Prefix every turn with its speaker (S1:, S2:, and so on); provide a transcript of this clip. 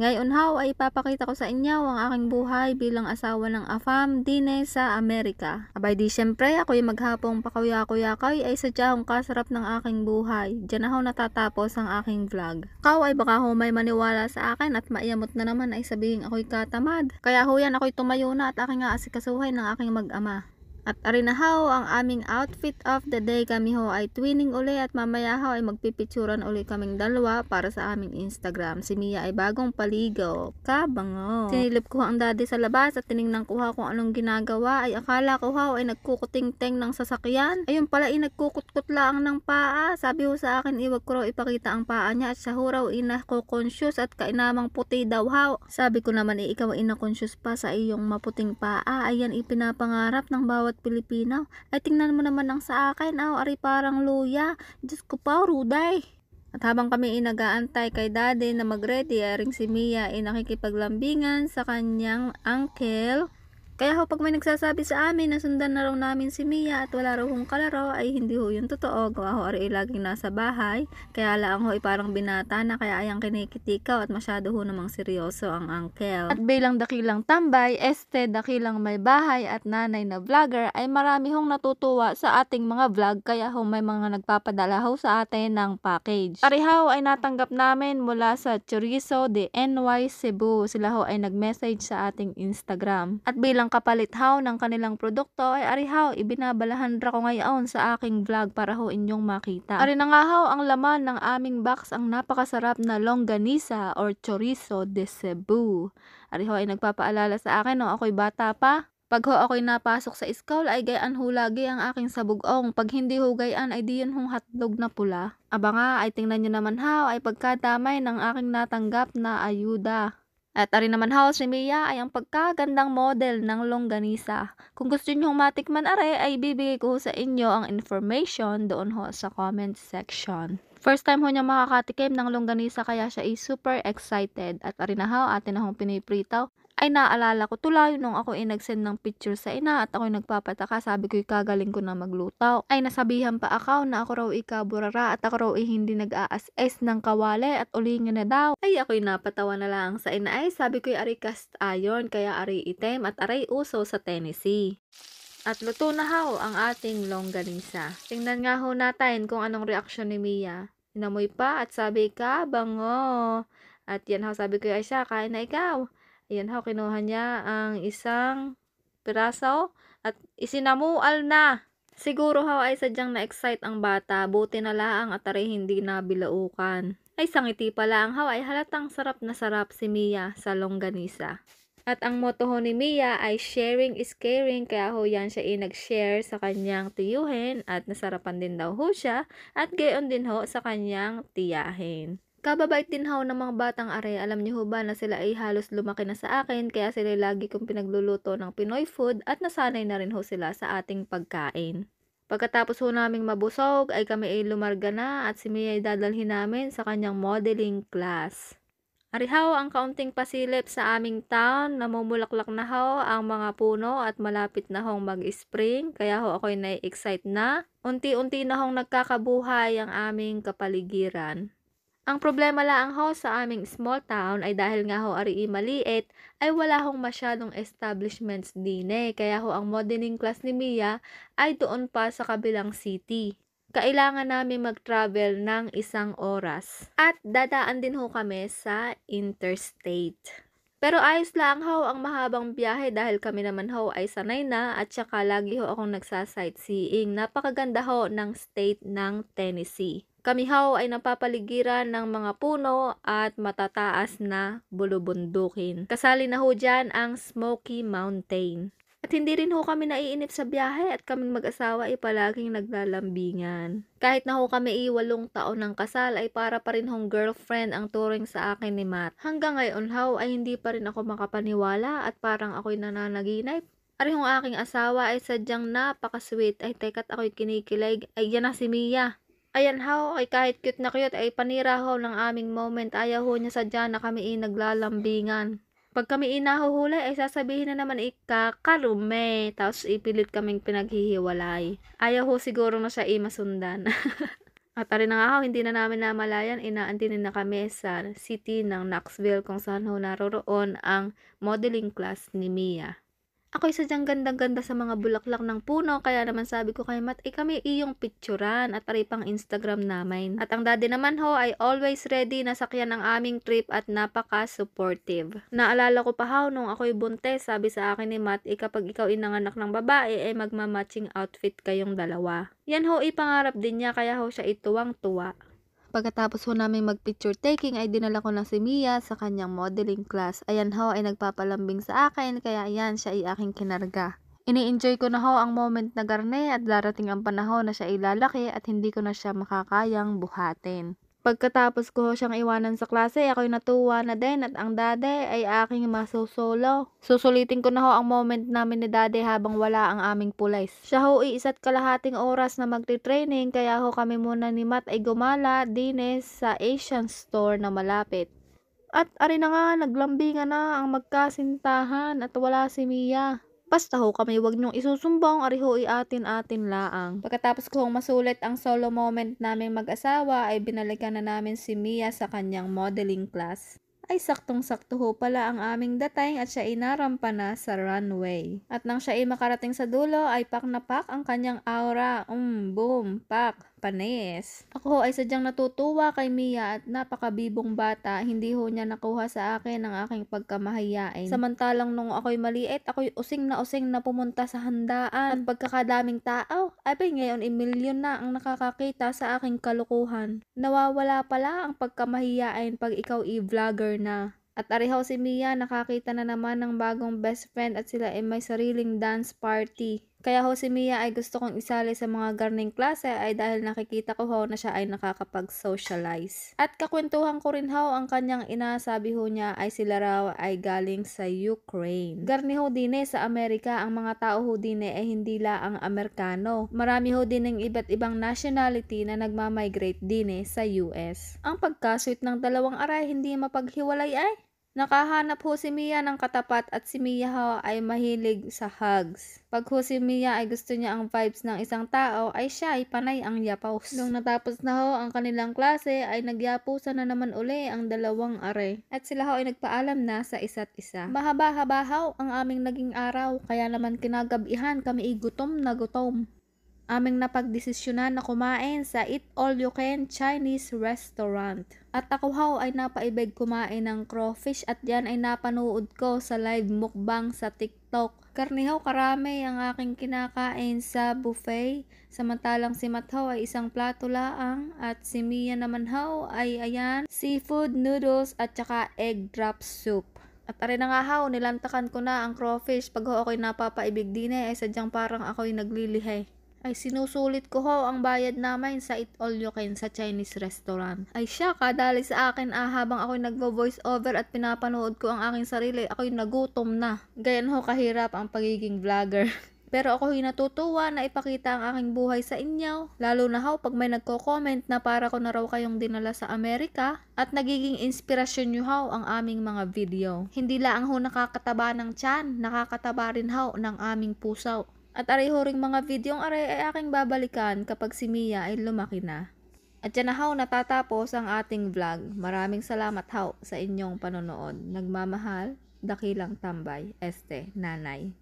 S1: Ngayon how ay ipapakita ko sa inyo ang aking buhay bilang asawa ng AFAM Dine eh sa Amerika. Abay di syempre ako yung maghapong pakuya-kuyakay ay sadyahong kasarap ng aking buhay. Diyan ako natatapos ang aking vlog. Kau ay baka ho may maniwala sa akin at maiyamot na naman ay sabihin ako'y katamad. Kaya ho yan ako'y tumayo na at aking aasikasuhin ng aking mag-ama. At arinahaw ang aming outfit of the day. Kami ho ay twinning uli at mamaya ho ay magpipicturan uli kaming dalawa para sa aming Instagram. Si Mia ay bagong paligo. Kabango. Sinilip ko ang daddy sa labas at tiningnan ko ha kung anong ginagawa. Ay akala ko ha ay nagkukuting-teng ng sasakyan. Ayun pala ay nagkukutkot lang ng paa. Sabi ho sa akin iwag ko raw ipakita ang paa niya at siya ho raw inaco-conscious at kainamang puti daw ha. Sabi ko naman ay eh, ikaw ay inaco pa sa iyong maputing paa. Ayan ipinapangarap ng bawat bawat Pilipino. Ay tingnan mo naman ang sa akin, aw, ari parang luya. Diyos ko pa, ruday. At habang kami inagaantay kay daddy na mag-ready, si Mia ay nakikipaglambingan sa kanyang uncle kaya ho, pag may nagsasabi sa amin na sundan na raw namin si Mia at wala raw hong kalaro, ay hindi ho yung totoo. Gawa ho, ari laging nasa bahay. Kaya laang ho, ay parang binata na kaya ayang kinikitikaw at masyado ho namang seryoso ang uncle. At bilang dakilang tambay, este dakilang may bahay at nanay na vlogger, ay marami hong natutuwa sa ating mga vlog. Kaya ho, may mga nagpapadala ho sa atin ng package. Parihaw ay natanggap namin mula sa Chorizo de NY Cebu. Sila ho ay nag-message sa ating Instagram. At bilang kapalithaw ng kanilang produkto ay arihaw ibinabalahan ra ko ngayon sa aking vlog para ho inyong makita. Ari na nga ho ang laman ng aming box ang napakasarap na longganisa or chorizo de Cebu. Ari ho ay nagpapaalala sa akin no ako'y bata pa pag ho ako'y napasok sa iskol ay gayan ho lagi ang aking sabugong. Pag hindi ho gayan ay diyon hong hotdog na pula. Aba nga ay tingnan nyo naman ha ay pagkadamay ng aking natanggap na ayuda. At ari naman haw si Mia ay ang pagkagandang model ng longganisa. Kung gusto nyo matikman are ay bibigay ko sa inyo ang information doon ho sa comment section. First time ho niya makakatikim ng longganisa kaya siya ay super excited at ari na ho atin na hong pinipritaw ay naalala ko, tuloy nung ako ay nagsend ng picture sa ina at ako ay nagpapataka, sabi ko kagaling ko na maglutaw. Ay nasabihan pa ako na ako raw ikaburara at ako raw ay hindi nag aas ng kawale at ulingan na daw. Ay ako ay napatawa na lang sa ina ay sabi ko ay cast iron kaya ari item at aray uso sa Tennessee. At luto na ho ang ating longganisa. Tingnan nga ho natin kung anong reaksyon ni Mia. Inamoy pa at sabi ka, bango. At yan ho, sabi ko ay siya, kain na ikaw. Ayan ho, kinuha niya ang isang piraso at isinamual na. Siguro ho ay sadyang na-excite ang bata, buti na laang at ari hindi nabilaukan. Ay sangiti pa lang ho ay halatang sarap na sarap si Mia sa longganisa. At ang motto ho ni Mia ay sharing is caring kaya ho yan siya inag-share sa kanyang tiyuhin at nasarapan din daw ho siya at gayon din ho sa kanyang tiyahin. Kababait din ho ng mga batang are, alam niyo ho ba na sila ay halos lumaki na sa akin kaya sila lagi kong pinagluluto ng Pinoy food at nasanay na rin ho sila sa ating pagkain. Pagkatapos ho naming mabusog ay kami ay lumarga na at si Mia ay dadalhin namin sa kanyang modeling class. Arihaw ang kaunting pasilip sa aming town, namumulaklak na ho ang mga puno at malapit na hong mag-spring, kaya ho ako ay na-excite nai-excite na. Unti-unti na hong nagkakabuhay ang aming kapaligiran. Ang problema lang ho sa aming small town ay dahil nga ho ari maliit ay wala hong masyadong establishments din eh. Kaya ho ang modeling class ni Mia ay doon pa sa kabilang city. Kailangan namin mag-travel ng isang oras. At dadaan din ho kami sa interstate. Pero ayos lang ho ang mahabang biyahe dahil kami naman ho ay sanay na at saka lagi ho akong nagsa-sightseeing. Napakaganda ho ng state ng Tennessee. Kami haw ay napapaligiran ng mga puno at matataas na bulubundukin. Kasali na ho dyan ang Smoky Mountain. At hindi rin ho kami naiinip sa biyahe at kaming mag-asawa ay palaging naglalambingan. Kahit na ho kami iwalong taon ng kasal ay para pa rin hong girlfriend ang turing sa akin ni Matt. Hanggang ngayon ho ay hindi pa rin ako makapaniwala at parang ako'y nananaginay Ari yung aking asawa ay sadyang napakasweet. Ay teka't ako'y kinikilig. Ay yan na si Mia. Ayan how ay kahit cute na cute ay panira ho ng aming moment. Ayaw ho niya sadya na kami naglalambingan. Pag kami inahuhulay ay sasabihin na naman ikakarume. Tapos ipilit kaming pinaghihiwalay. Ayaw ho siguro na siya imasundan. At arin na nga ho, hindi na namin namalayan, inaantinin na kami sa city ng Knoxville kung saan ho naroroon ang modeling class ni Mia ako'y sadyang gandang-ganda sa mga bulaklak ng puno, kaya naman sabi ko kay Matt, ay eh, kami iyong picturean at pari pang Instagram namin. At ang daddy naman ho ay always ready na sakyan ang aming trip at napaka-supportive. Naalala ko pa ho, nung ako'y buntes, sabi sa akin ni Matt, eh kapag ikaw inanganak ng babae, eh magmamatching outfit kayong dalawa. Yan ho, ipangarap din niya, kaya ho siya ituwang-tuwa. Pagkatapos ho namin mag picture taking ay dinala ko na si Mia sa kanyang modeling class. Ayan ho ay nagpapalambing sa akin kaya ayan siya ay aking kinarga. Ini-enjoy ko na ho ang moment na garne at darating ang panahon na siya ilalaki at hindi ko na siya makakayang buhatin. Pagkatapos ko siyang iwanan sa klase, ako'y natuwa na din at ang dade ay aking masusolo. Susulitin ko na ho ang moment namin ni dade habang wala ang aming pulays. Siya ho iisat kalahating oras na magti-training kaya ho kami muna ni Matt ay gumala dines eh sa Asian store na malapit. At ari na nga, naglambingan na ang magkasintahan at wala si Mia. Basta ho kami wag niyong isusumbong, ari atin-atin laang. Pagkatapos kong masulit ang solo moment naming mag-asawa ay binalikan na namin si Mia sa kanyang modeling class ay saktong-sakto ho pala ang aming dating at siya inarampa na sa runway. At nang siya ay makarating sa dulo ay pak na pak ang kanyang aura. Um, boom, pak. Panes. Ako ay sadyang natutuwa kay Mia at napakabibong bata, hindi ho niya nakuha sa akin ang aking pagkamahiyain. Samantalang nung ako'y maliit, ako'y using na using na pumunta sa handaan at pagkakadaming tao. Abay ngayon, imilyon na ang nakakakita sa aking kalukuhan. Nawawala pala ang pagkamahiyain pag ikaw i-vlogger na. At arihaw si Mia, nakakita na naman ng bagong best friend at sila ay may sariling dance party. Kaya ho si Mia ay gusto kong isali sa mga gardening klase ay dahil nakikita ko ho na siya ay nakakapag-socialize. At kakwentuhan ko rin ho ang kanyang ina sabi ho niya ay sila raw ay galing sa Ukraine. Garni ho din eh, sa Amerika ang mga tao ho din eh, ay eh, hindi la ang Amerikano. Marami ho din ng iba't ibang nationality na nagmamigrate din eh, sa US. Ang pagkasuit ng dalawang aray hindi mapaghiwalay ay eh? Nakahanap ho si Mia ng katapat at si Mia ho ay mahilig sa hugs. Pag ho si Mia ay gusto niya ang vibes ng isang tao ay siya ay panay ang yapos. Nung natapos na ho ang kanilang klase ay nagyapusan na naman uli ang dalawang are. At sila ho ay nagpaalam na sa isa't isa. Mahaba-habahaw ang aming naging araw kaya naman kinagabihan kami igutom gutom na gutom aming napagdesisyonan na kumain sa Eat All You Can Chinese Restaurant. At ako haw ay napaibig kumain ng crawfish at yan ay napanood ko sa live mukbang sa TikTok. Karnihaw karami ang aking kinakain sa buffet, samantalang si Mathaw ay isang plato laang at si Mia naman haw ay ayan, seafood noodles at saka egg drop soup. At aray na nga haw, nilantakan ko na ang crawfish pag ho ako'y napapaibig din eh, ay sadyang parang ako'y naglilihay. Ay sinusulit ko ho ang bayad namin sa It All You Can sa Chinese restaurant. Ay siya, kadali sa akin ah, habang ako'y nagvo-voice over at pinapanood ko ang aking sarili, ako'y nagutom na. Ganyan ho kahirap ang pagiging vlogger. Pero ako ako'y natutuwa na ipakita ang aking buhay sa inyo. Lalo na ho pag may nagko-comment na para ko na raw kayong dinala sa Amerika at nagiging inspirasyon nyo ho ang aming mga video. Hindi lang ho nakakataba ng tiyan, nakakataba rin ho ng aming puso. At areho ring mga videong aray ay aking babalikan kapag si Mia ay lumaki na. At yan na haw natatapos ang ating vlog. Maraming salamat haw sa inyong panonood. Nagmamahal, dakilang tambay, este, nanay.